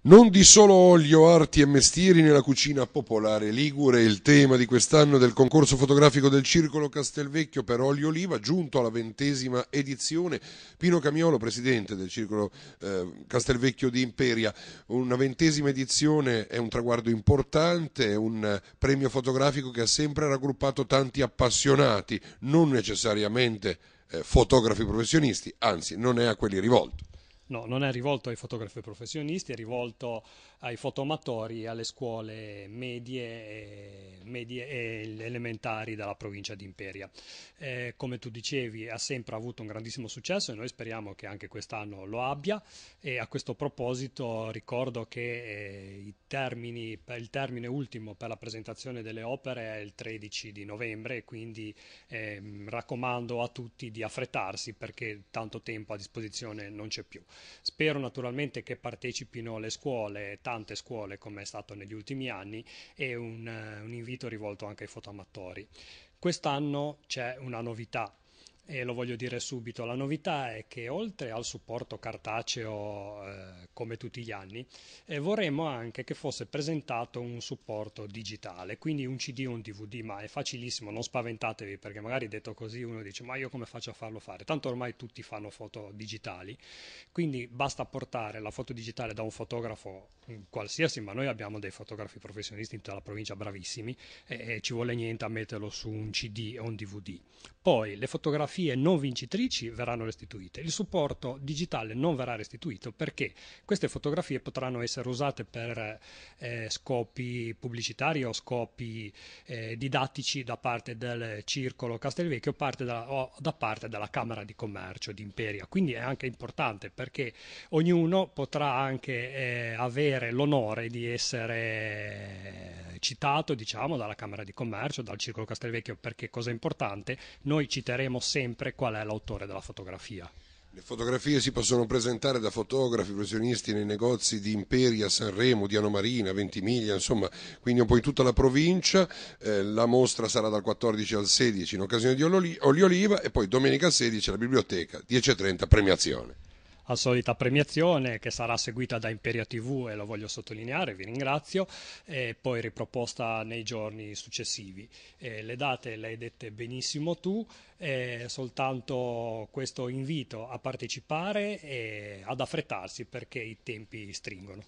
Non di solo olio, arti e mestieri nella cucina popolare ligure, il tema di quest'anno del concorso fotografico del Circolo Castelvecchio per olio oliva, giunto alla ventesima edizione. Pino Camiolo, presidente del Circolo eh, Castelvecchio di Imperia, una ventesima edizione è un traguardo importante, è un premio fotografico che ha sempre raggruppato tanti appassionati, non necessariamente eh, fotografi professionisti, anzi non è a quelli rivolto. No, non è rivolto ai fotografi professionisti, è rivolto ai fotomatori, alle scuole medie e, medie e elementari della provincia di Imperia. Eh, come tu dicevi, ha sempre avuto un grandissimo successo e noi speriamo che anche quest'anno lo abbia. E a questo proposito ricordo che eh, termini, il termine ultimo per la presentazione delle opere è il 13 di novembre, quindi eh, raccomando a tutti di affrettarsi perché tanto tempo a disposizione non c'è più. Spero naturalmente che partecipino le scuole, tante scuole come è stato negli ultimi anni e un, eh, un invito rivolto anche ai fotoamatori. Quest'anno c'è una novità e lo voglio dire subito, la novità è che oltre al supporto cartaceo eh, come tutti gli anni, eh, vorremmo anche che fosse presentato un supporto digitale, quindi un CD o un DVD, ma è facilissimo, non spaventatevi perché magari detto così uno dice ma io come faccio a farlo fare? Tanto ormai tutti fanno foto digitali, quindi basta portare la foto digitale da un fotografo mm, qualsiasi, ma noi abbiamo dei fotografi professionisti in tutta la provincia bravissimi e, e ci vuole niente a metterlo su un CD o un DVD. Poi le fotografie fotografie non vincitrici verranno restituite. Il supporto digitale non verrà restituito perché queste fotografie potranno essere usate per eh, scopi pubblicitari o scopi eh, didattici da parte del circolo Castelvecchio parte da, o da parte della Camera di Commercio di Imperia. Quindi è anche importante perché ognuno potrà anche eh, avere l'onore di essere citato diciamo, dalla Camera di Commercio, dal Circolo Castelvecchio, perché cosa importante, noi citeremo sempre qual è l'autore della fotografia. Le fotografie si possono presentare da fotografi, professionisti nei negozi di Imperia, Sanremo, Diano Marina, Ventimiglia, insomma, quindi un po' in tutta la provincia. Eh, la mostra sarà dal 14 al 16 in occasione di Olio Oliva e poi domenica 16 alla biblioteca, 10.30 premiazione solita premiazione che sarà seguita da Imperia TV e lo voglio sottolineare, vi ringrazio, e poi riproposta nei giorni successivi. Eh, le date le hai dette benissimo tu, eh, soltanto questo invito a partecipare e ad affrettarsi perché i tempi stringono.